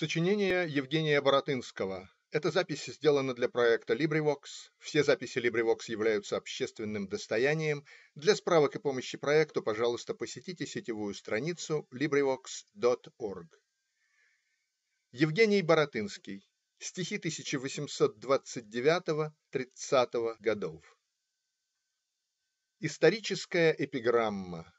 Сочинение Евгения Баратынского Эта запись сделана для проекта LibriVox. Все записи LibriVox являются общественным достоянием. Для справок и помощи проекту, пожалуйста, посетите сетевую страницу LibriVox.org. Евгений Баратынский. Стихи 1829-30 годов. Историческая эпиграмма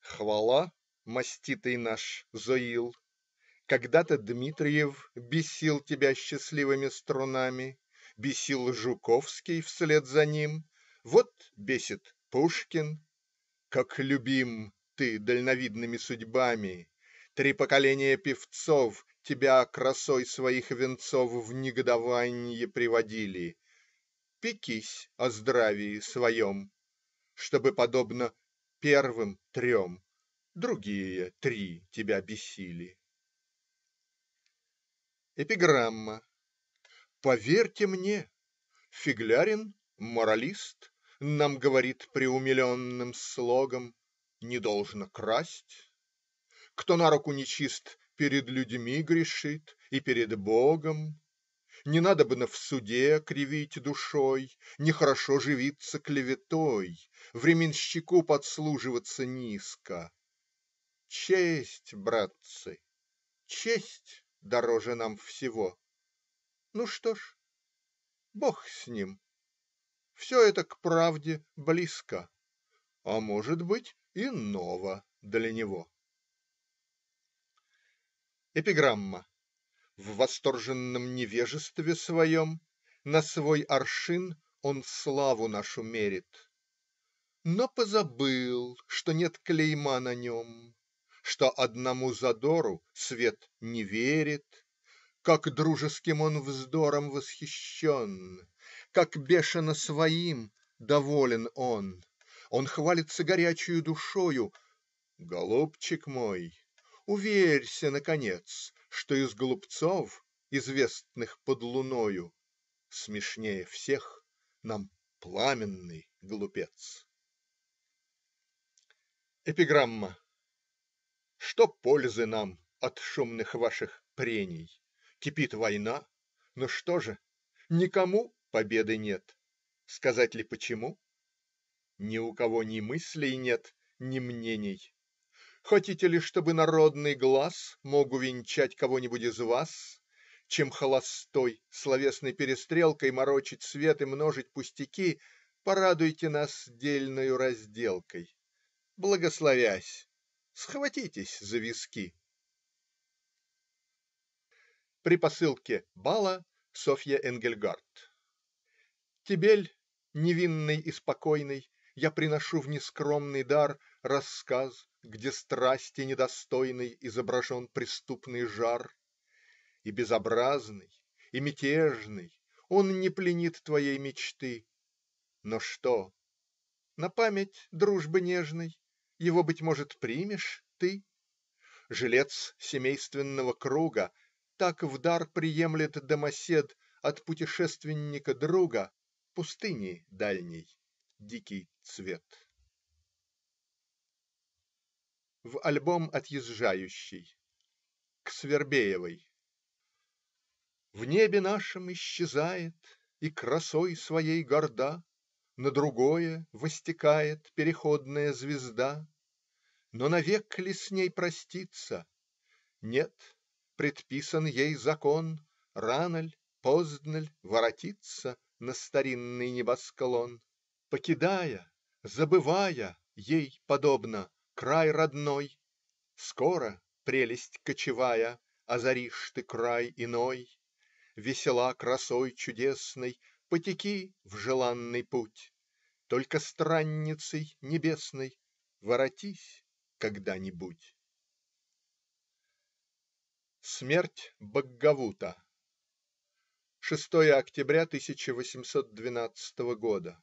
Хвала, маститый наш Зоил когда-то Дмитриев бесил тебя счастливыми струнами, бесил Жуковский вслед за ним, вот бесит Пушкин. Как любим ты дальновидными судьбами! Три поколения певцов тебя красой своих венцов в негодованье приводили. Пекись о здравии своем, чтобы, подобно первым трем, другие три тебя бесили. Эпиграмма Поверьте мне, Фиглярин моралист, Нам говорит преумиленным слогом: Не должно красть. Кто на руку нечист, Перед людьми грешит и перед богом. Не надо надобно в суде кривить душой. Нехорошо живиться клеветой. Временщику подслуживаться низко. Честь, братцы, честь! дороже нам всего. Ну, что ж, бог с ним. Все это к правде близко, а может быть, и ново для него. Эпиграмма В восторженном невежестве своем На свой аршин он славу нашу мерит. Но позабыл, что нет клейма на нем что одному задору свет не верит, как дружеским он вздором восхищен, как бешено своим доволен он, он хвалится горячую душою. Голубчик мой, уверься наконец, что из глупцов, известных под луною, смешнее всех нам пламенный глупец. Эпиграмма. Что пользы нам от шумных ваших прений? Кипит война. Но ну что же? Никому победы нет. Сказать ли почему? Ни у кого ни мыслей нет, ни мнений. Хотите ли, чтобы народный глаз Мог увенчать кого-нибудь из вас? Чем холостой, словесной перестрелкой Морочить свет и множить пустяки, Порадуйте нас дельной разделкой. Благословясь! Схватитесь за виски!" При посылке "Бала" Софья Энгельгард Тибель, невинный и спокойный, я приношу в нескромный дар Рассказ, где страсти недостойной изображен преступный жар. И безобразный, и мятежный он не пленит твоей мечты. Но что? на память дружбы нежной его, быть может, примешь ты?" Жилец семейственного круга Так в дар приемлет домосед От путешественника друга Пустыни дальней дикий цвет. В альбом отъезжающий К Свербеевой В небе нашем исчезает И красой своей горда На другое воссекает Переходная звезда. Но навек ли с ней проститься? Нет, предписан ей закон Рано ль, поздно ль воротиться На старинный небосклон. Покидая, забывая, Ей, подобно, край родной, Скоро, прелесть кочевая, Озаришь ты край иной. Весела красой чудесной Потеки в желанный путь. Только странницей небесной Воротись когда-нибудь. Смерть Баггавута 6 октября 1812 года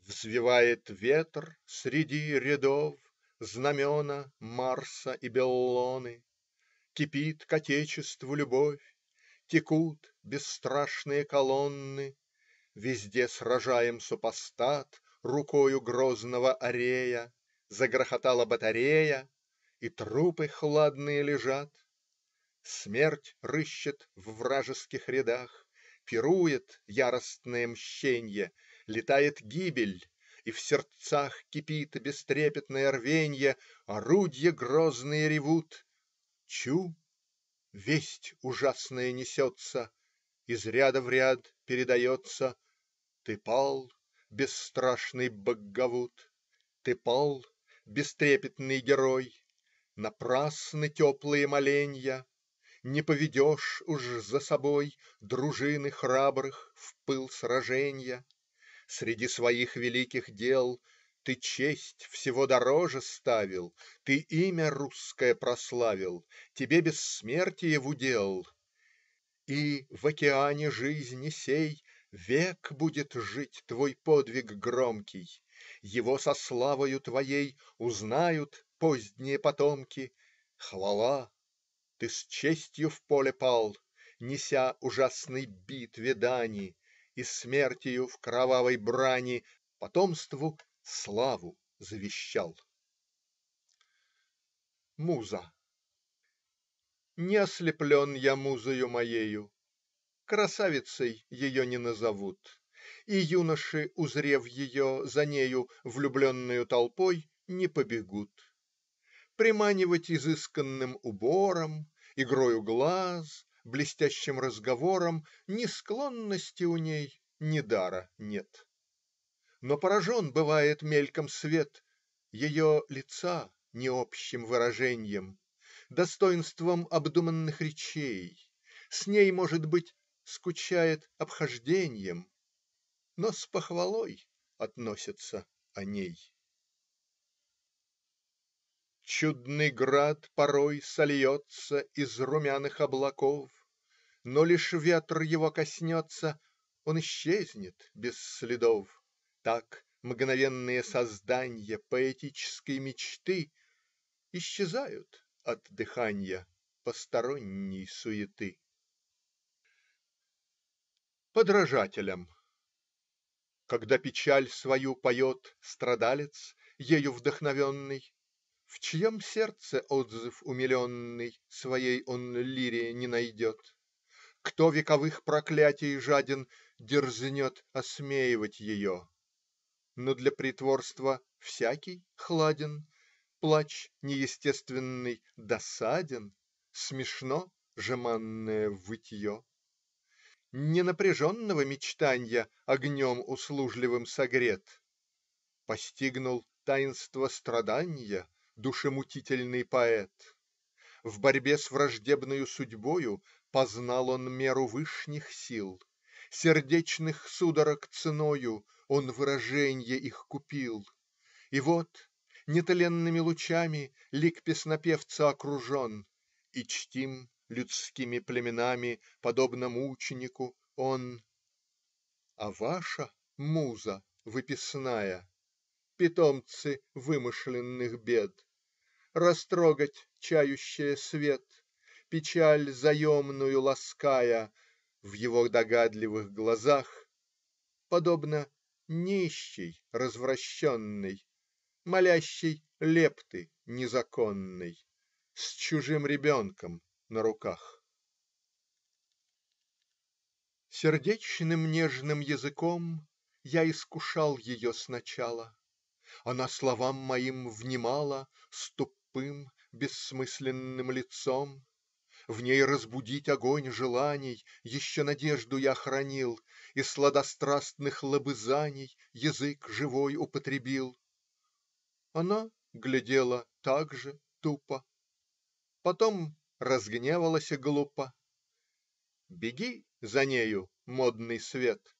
Взвивает ветер среди рядов Знамена Марса и Беллоны, Кипит к отечеству любовь, Текут бесстрашные колонны. Везде сражаем супостат Рукою грозного Арея Загрохотала батарея, И трупы хладные лежат. Смерть рыщет в вражеских рядах, Пирует яростное мщенье, Летает гибель, и в сердцах Кипит бестрепетное рвенье, Орудья грозные ревут. Чу! весть ужасная несется, Из ряда в ряд передается: "Ты пал! бесстрашный Баггавут, Ты пал, бестрепетный герой! Напрасны теплые моленья. Не поведешь уж за собой Дружины храбрых в пыл сраженья. Среди своих великих дел Ты честь всего дороже ставил. Ты имя русское прославил. Тебе бессмертие в удел. И в океане жизни сей Век будет жить твой подвиг громкий, Его со славою твоей узнают поздние потомки. Хвала! Ты с честью в поле пал, неся ужасной битве дани И смертью в кровавой брани потомству славу завещал. Муза Не ослеплен я музою моею Красавицей ее не назовут, и юноши, узрев ее, за нею, влюбленною толпой, не побегут. Приманивать изысканным убором, игрою глаз, блестящим разговором ни склонности у ней, ни дара нет. Но поражен бывает мельком свет ее лица необщим выражением, достоинством обдуманных речей с ней может быть скучает обхождением, но с похвалой относятся о ней. Чудный град порой сольется Из румяных облаков, Но лишь ветр его коснется, Он исчезнет без следов. Так мгновенные создания Поэтической мечты Исчезают от дыхания Посторонней суеты. Подражателям Когда печаль свою поет страдалец, ею вдохновенный, В чьем сердце отзыв умиленный своей он лирии не найдет? Кто вековых проклятий жаден, дерзнет осмеивать ее? Но для притворства всякий хладен, плач неестественный досаден, Смешно жеманное вытье. Не напряженного мечтанья огнем услужливым согрет Постигнул таинство страданья душемутительный поэт В борьбе с враждебною судьбою познал он меру вышних сил Сердечных судорог ценою он выраженье их купил И вот нетленными лучами лик песнопевца окружен И чтим Людскими племенами Подобно мученику, он. А ваша муза выписная Питомцы вымышленных бед. Растрогать чающая свет, Печаль заемную лаская, В его догадливых глазах Подобно нищей развращенной, Молящей лепты незаконной, С чужим ребенком на руках. Сердечным нежным языком Я искушал ее сначала. Она словам моим внимала С тупым, бессмысленным лицом. В ней разбудить огонь желаний Еще надежду я хранил, И сладострастных лобызаний Язык живой употребил. Она глядела так же тупо. Потом Разгневалася глупо беги за нею, модный свет,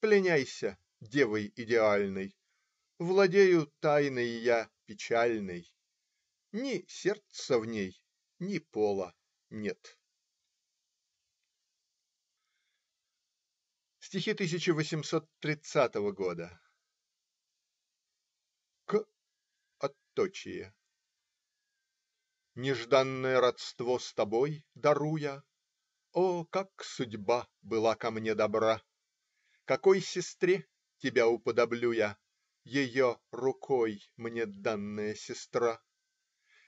Пленяйся девой идеальной, Владею тайной я печальной, Ни сердца в ней, ни пола нет. Стихи 1830 года. К. Отточие. Нежданное родство с тобой даруя, О, как судьба была ко мне добра! Какой сестре тебя уподоблю я, Ее рукой мне данная сестра!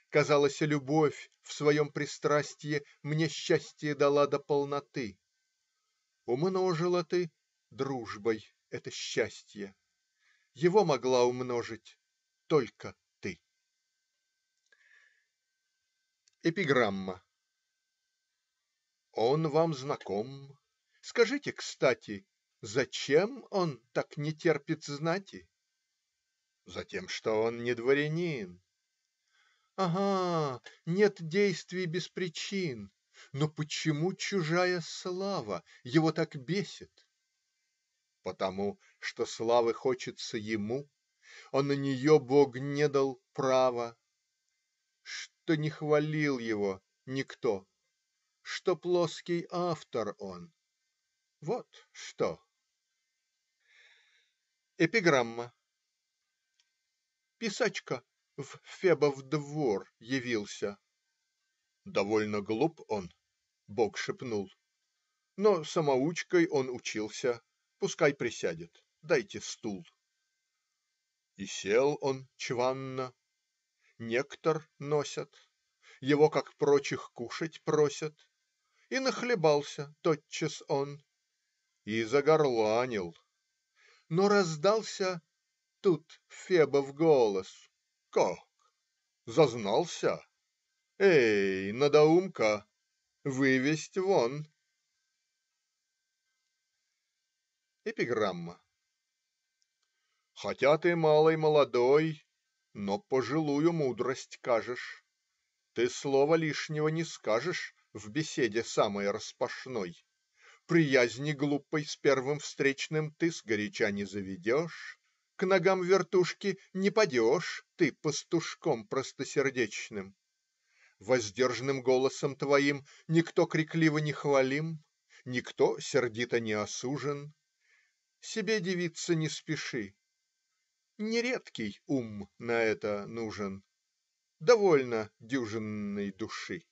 Казалось, любовь в своем пристрастии Мне счастье дала до полноты. Умножила ты дружбой это счастье. Его могла умножить только Эпиграмма Он вам знаком, Скажите кстати, Зачем он так не терпит знати? Затем, что он не дворянин. Ага, нет действий без причин. Но почему чужая слава его так бесит? Потому, что славы хочется ему, Он на нее Бог не дал права что не хвалил его никто, что плоский автор он. Вот что. Эпиграмма Писачка в Фебов двор явился. "Довольно глуп он, Бог шепнул. Но самоучкой он учился. Пускай присядет. Дайте стул. И сел он чванно. Нектор носят, его, как прочих, кушать просят, и нахлебался тотчас он и загорланил, но раздался тут Фебов голос: "Как, зазнался? Эй, надоумка, вывесть вон!" Эпиграмма Хотя ты малый молодой но пожилую мудрость кажешь, ты слова лишнего не скажешь в беседе самой распашной, приязни глупой с первым встречным ты сгоряча не заведешь, к ногам вертушки не падешь ты пастушком простосердечным, воздержанным голосом твоим никто крикливо не хвалим, никто сердито не осужен. Себе девиться не спеши нередкий ум на это нужен, довольно дюжинной души.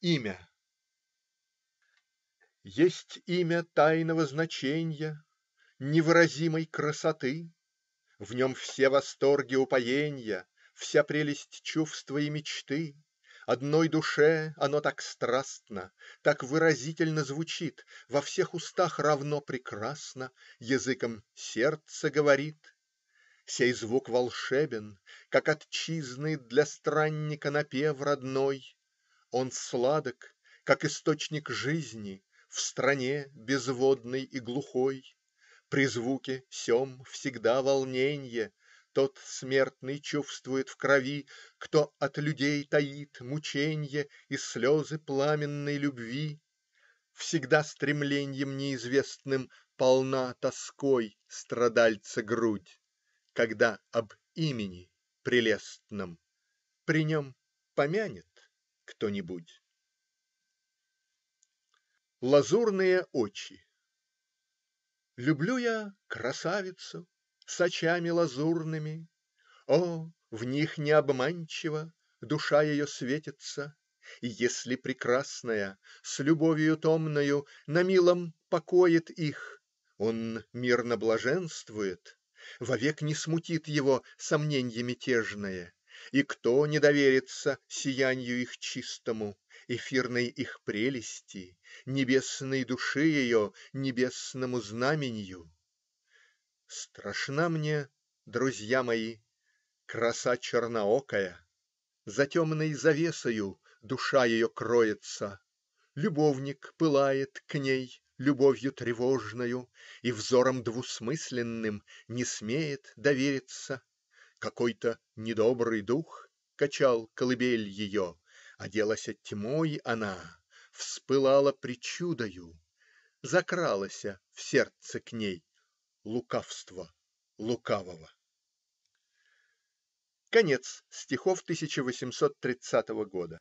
Имя Есть имя тайного значения Невыразимой красоты, В нем все восторги упоения Вся прелесть чувства и мечты. Одной душе оно так страстно, так выразительно звучит, во всех устах равно прекрасно языком сердце говорит. Сей звук волшебен, как отчизны для странника напев родной. Он сладок, как источник жизни в стране безводной и глухой. При звуке сем всегда волненье тот смертный чувствует в крови, Кто от людей таит мученье И слезы пламенной любви. Всегда стремленьем неизвестным Полна тоской страдальца грудь, Когда об имени прелестном При нем помянет кто-нибудь. Лазурные очи Люблю я красавицу с очами лазурными, О, в них не обманчиво душа ее светится, И если прекрасная с любовью томною На милом покоит их, он мирно блаженствует, Вовек не смутит его сомненье мятежное, И кто не доверится сиянью их чистому, Эфирной их прелести, небесной души ее Небесному знаменью? Страшна мне, друзья мои, краса черноокая, За темной завесою душа ее кроется, Любовник пылает к ней любовью тревожною И взором двусмысленным не смеет довериться, Какой-то недобрый дух качал колыбель ее, Оделася тьмой она, вспылала причудою, закралась в сердце к ней лукавство лукавого. Конец стихов 1830 года.